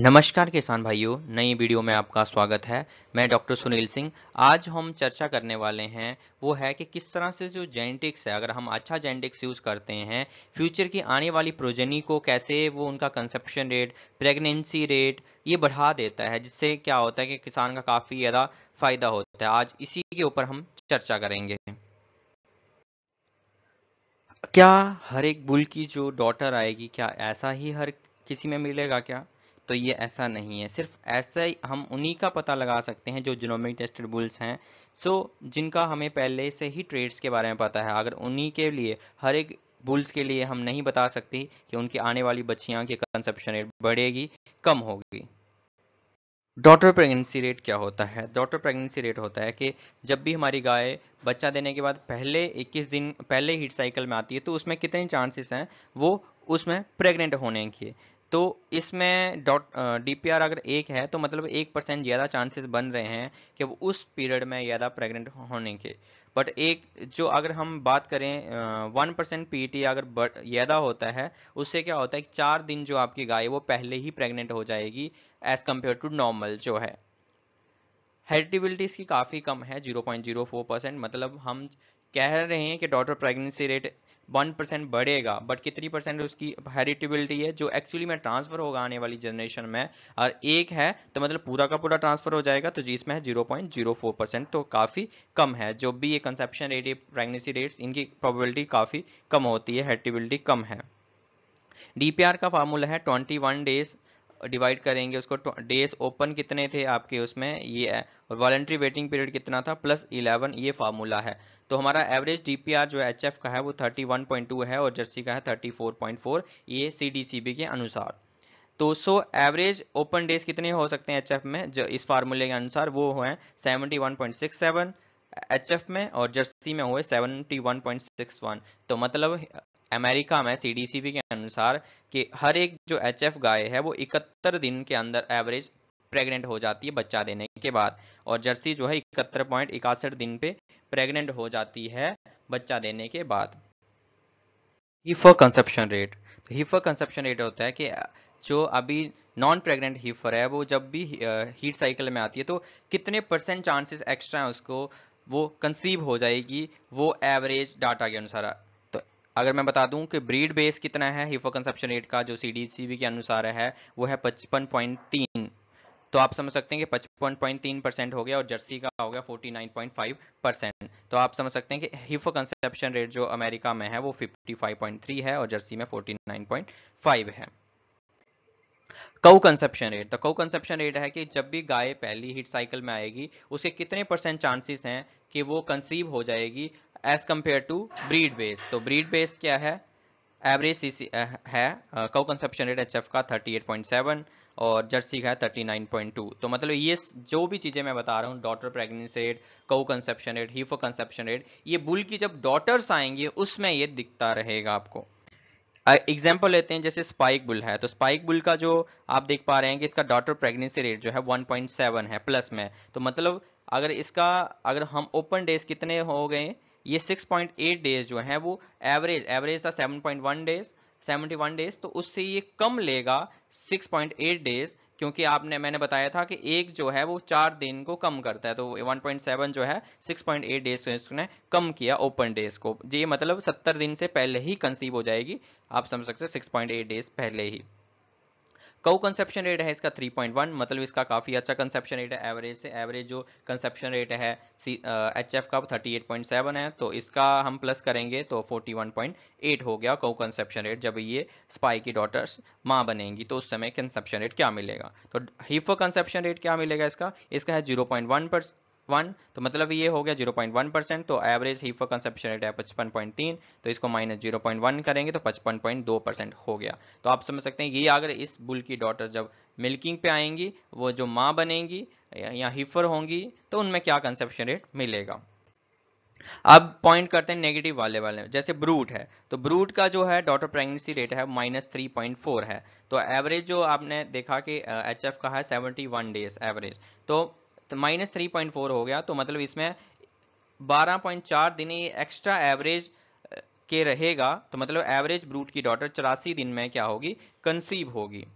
नमस्कार किसान भाइयों नई वीडियो में आपका स्वागत है मैं डॉक्टर सुनील सिंह आज हम चर्चा करने वाले हैं वो है कि किस तरह से जो जेनेटिक्स है अगर हम अच्छा जेनेटिक्स यूज़ करते हैं फ्यूचर की आने वाली प्रोजनी को कैसे वो उनका कंसेप्शन रेट प्रेगनेंसी रेट ये बढ़ा देता है जिससे क्या होता है कि किसान का काफ़ी ज़्यादा फायदा होता है आज इसी के ऊपर हम चर्चा करेंगे क्या हर एक बुल की जो डॉटर आएगी क्या ऐसा ही हर किसी में मिलेगा क्या तो ये ऐसा नहीं है सिर्फ ऐसा ही हम उन्हीं का पता लगा सकते हैं जो जिनोमिक टेस्टेड बुल्स हैं सो जिनका हमें पहले से ही ट्रेड्स के बारे में पता है अगर उन्हीं के लिए हर एक बुल्स के लिए हम नहीं बता सकते कि उनकी आने वाली बच्चियाँ की कंसेप्शन रेट बढ़ेगी कम होगी डॉटर प्रेगनेंसी रेट क्या होता है डॉटर प्रेगनेंसी रेट होता है कि जब भी हमारी गाय बच्चा देने के बाद पहले 21 दिन पहले हीट साइकिल में आती है तो उसमें कितने चांसेस हैं वो उसमें प्रेग्नेंट होने के तो इसमें डॉट डी अगर एक है तो मतलब एक परसेंट ज़्यादा चांसेस बन रहे हैं कि वो उस पीरियड में ज़्यादा प्रेग्नेंट होने के बट एक जो अगर हम बात करें वन परसेंट पी अगर ज़्यादा होता है उससे क्या होता है कि चार दिन जो आपकी गाय वो पहले ही प्रेग्नेंट हो जाएगी एज़ कम्पेयर टू नॉर्मल जो है हेरिटिबिलिटी इसकी काफ़ी कम है 0.04 परसेंट मतलब हम कह रहे हैं कि daughter pregnancy rate one percent बढ़ेगा बट कितनी परसेंट उसकी हेरिटेबिलिटी है जो एक्चुअली में ट्रांसफर होगा आने वाली जनरेशन में और एक है तो मतलब पूरा का पूरा ट्रांसफर हो जाएगा तो जिसमें है zero point zero four percent तो काफ़ी कम है जो भी ये कंसेप्शन रेट प्रेगनेंसी रेट्स इनकी प्रोबेबिलिटी काफ़ी कम होती है हेरिटेबिलिटी कम है डी का फार्मूला है ट्वेंटी वन डेज डिवाइड करेंगे उसको डेज ओपन कितने थे आपके उसमें ये है और वॉलेंट्री वेटिंग पीरियड कितना था प्लस इलेवन ये फार्मूला है तो हमारा एवरेज डीपीआर जो एच का है वो 31.2 है और जर्सी का है 34.4 ये सीडीसीबी के अनुसार तो सो एवरेज ओपन डेज कितने हो सकते हैं एच में जो इस फार्मूले के अनुसार वो हैं 71.67 एच में और जर्सी में हुए 71.61 तो मतलब अमेरिका में सीडीसीबी के अनुसार कि हर एक जो एच गाय है वो इकहत्तर दिन के अंदर एवरेज प्रेग्नेंट हो जाती है बच्चा देने के बाद और जर्सी जो है इकहत्तर पॉइंट इकासठ दिन पे प्रेग्नेंट हो जाती है बच्चा देने के बाद हीफर कंसेप्शन रेट तो हीफर कंसेप्शन रेट होता है कि जो अभी नॉन प्रेग्नेंट हिफर है वो जब भी हीट साइकिल में आती है तो कितने परसेंट चांसेस एक्स्ट्रा है उसको वो कंसीव हो जाएगी वो एवरेज डाटा के अनुसार अगर मैं बता दूं कि ब्रीड बेस कितना है हिफो कंसेप्शन रेट का जो सी के अनुसार है वो है पचपन तो आप समझ सकते हैं कि 55.3 परसेंट हो गया और जर्सी का हो गया 49.5 परसेंट तो आप समझ सकते हैं कि हिफो कंसेप्शन रेट जो अमेरिका में है वो 55.3 है और जर्सी में 49.5 है कौ कंसेप्शन रेट तो कौ कंसेप्शन रेट है कि जब भी गाय पहली हिट साइकिल में आएगी उसके कितने परसेंट चांसेस हैं कि वो कंसीव हो जाएगी as compared to breed base तो ब्रीड बेस क्या है एवरेज सी uh, है कौ कंसेप्शन रेट एच का 38.7 और जर्सी का है 39.2 तो मतलब ये जो भी चीज़ें मैं बता रहा हूँ daughter pregnancy rate cow conception rate heifer conception rate ये बुल की जब डॉटर्स आएंगे उसमें ये दिखता रहेगा आपको एग्जाम्पल uh, लेते हैं जैसे स्पाइक बुल है तो स्पाइक बुल का जो आप देख पा रहे हैं कि इसका डॉटर प्रेगनेंसी रेट जो है 1.7 है प्लस में तो मतलब अगर इसका अगर हम ओपन डेज कितने हो गए ये 6.8 डेज जो है वो एवरेज एवरेज था 7.1 डेज 71 डेज तो उससे ये कम लेगा 6.8 डेज क्योंकि आपने मैंने बताया था कि एक जो है वो चार दिन को कम करता है तो 1.7 जो है 6.8 डेज से इसने कम किया ओपन डेज को ये मतलब 70 दिन से पहले ही कंसीव हो जाएगी आप समझ सकते हो 6.8 डेज पहले ही कौ कंसेप्शन रेट है इसका 3.1 मतलब इसका काफ़ी अच्छा कंसेप्शन रेट है एवरेज से एवरेज जो कंसेप्शन रेट है सी एच एफ का 38.7 है तो इसका हम प्लस करेंगे तो 41.8 हो गया कौ कंसेप्शन रेट जब ये स्पाई की डॉटर्स माँ बनेंगी तो उस समय कंसेप्शन रेट क्या मिलेगा तो हिफो कंसेप्शन रेट क्या मिलेगा इसका इसका है जीरो वन तो मतलब ये हो गया जीरो पॉइंट वन परसेंट तो average heifer conception rate है पचपन पॉइंट तीन तो इसको माइनस जीरो पॉइंट वन करेंगे तो पचपन पॉइंट दो परसेंट हो गया तो आप समझ सकते हैं ये अगर इस बुल की डॉटर जब मिल्किंग पे आएंगी वो जो माँ बनेंगी या हीफर होंगी तो उनमें क्या कंसेप्शन रेट मिलेगा अब पॉइंट करते हैं नेगेटिव वाले वाले जैसे ब्रूट है तो ब्रूट का जो है डॉटर प्रेगनेंसी रेट है माइनस थ्री पॉइंट फोर है तो एवरेज जो आपने देखा कि एच uh, का है सेवेंटी वन डेज एवरेज तो माइनस थ्री पॉइंट फोर हो गया तो मतलब इसमें बारह पॉइंट चार दिन ये एक्स्ट्रा एवरेज के रहेगा तो मतलब एवरेज ब्रूट की डॉटर चौरासी दिन में क्या होगी कंसीव होगी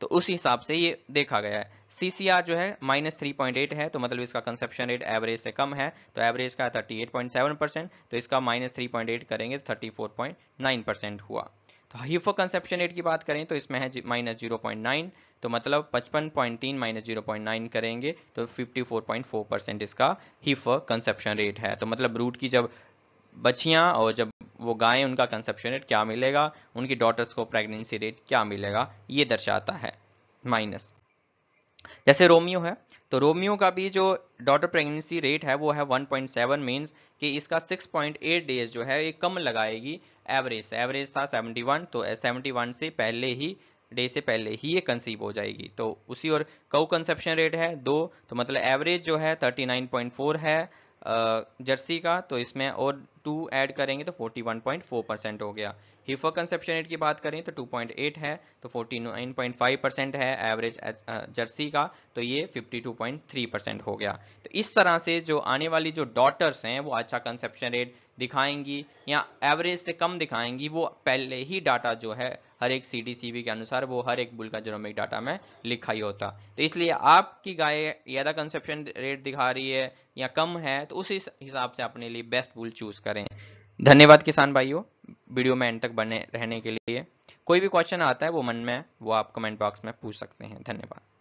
तो उस हिसाब से ये देखा गया है सीसीआर जो है माइनस थ्री पॉइंट एट है तो मतलब इसका कंसेप्शन रेट एवरेज से कम है तो एवरेज का thirty eight point seven percent तो इसका माइनस थ्री पॉइंट एट करेंगे तो thirty four point nine percent हुआ तो हाइफो कंसेप्शन रेट की बात करें तो इसमें है माइनस जीरो पॉइंट नाइन तो मतलब पचपन पॉइंट तीन माइनस जीरो पॉइंट नाइन करेंगे तो fifty four point four percent इसका हिफ कंसेप्शन रेट है तो मतलब रूट की जब बछियाँ और जब वो गायें उनका कंसेप्शन रेट क्या मिलेगा उनकी डॉटर्स को प्रेगनेंसी रेट क्या मिलेगा ये दर्शाता है माइनस जैसे रोमियो है तो रोमियो का भी जो डॉटर प्रेगनेंसी रेट है वो है 1.7 पॉइंट मीन्स कि इसका 6.8 डेज जो है ये कम लगाएगी एवरेज एवरेज था 71 तो 71 से पहले ही डे से पहले ही ये कंसीव हो जाएगी तो उसी और कौ कंसेप्शन रेट है दो तो मतलब एवरेज जो है 39.4 है जर्सी का तो इसमें और टू ऐड करेंगे तो 41.4 परसेंट हो गया हिफो कंसेप्शन रेट की बात करें तो 2.8 है तो 49.5 परसेंट है एवरेज जर्सी का तो ये 52.3 परसेंट हो गया तो इस तरह से जो आने वाली जो डॉटर्स हैं वो अच्छा कंसेप्शन रेट दिखाएंगी या एवरेज से कम दिखाएंगी वो पहले ही डाटा जो है हर एक सी के अनुसार वो हर एक बुल का जोनोमिक डाटा में लिखा ही होता तो इसलिए आपकी गाय ज़्यादा कंसेप्शन रेट दिखा रही है या कम है तो उसी हिसाब से अपने लिए बेस्ट बुल चूज करें धन्यवाद किसान भाइयों वीडियो में एंड तक बने रहने के लिए कोई भी क्वेश्चन आता है वो मन में वो आप कमेंट बॉक्स में पूछ सकते हैं धन्यवाद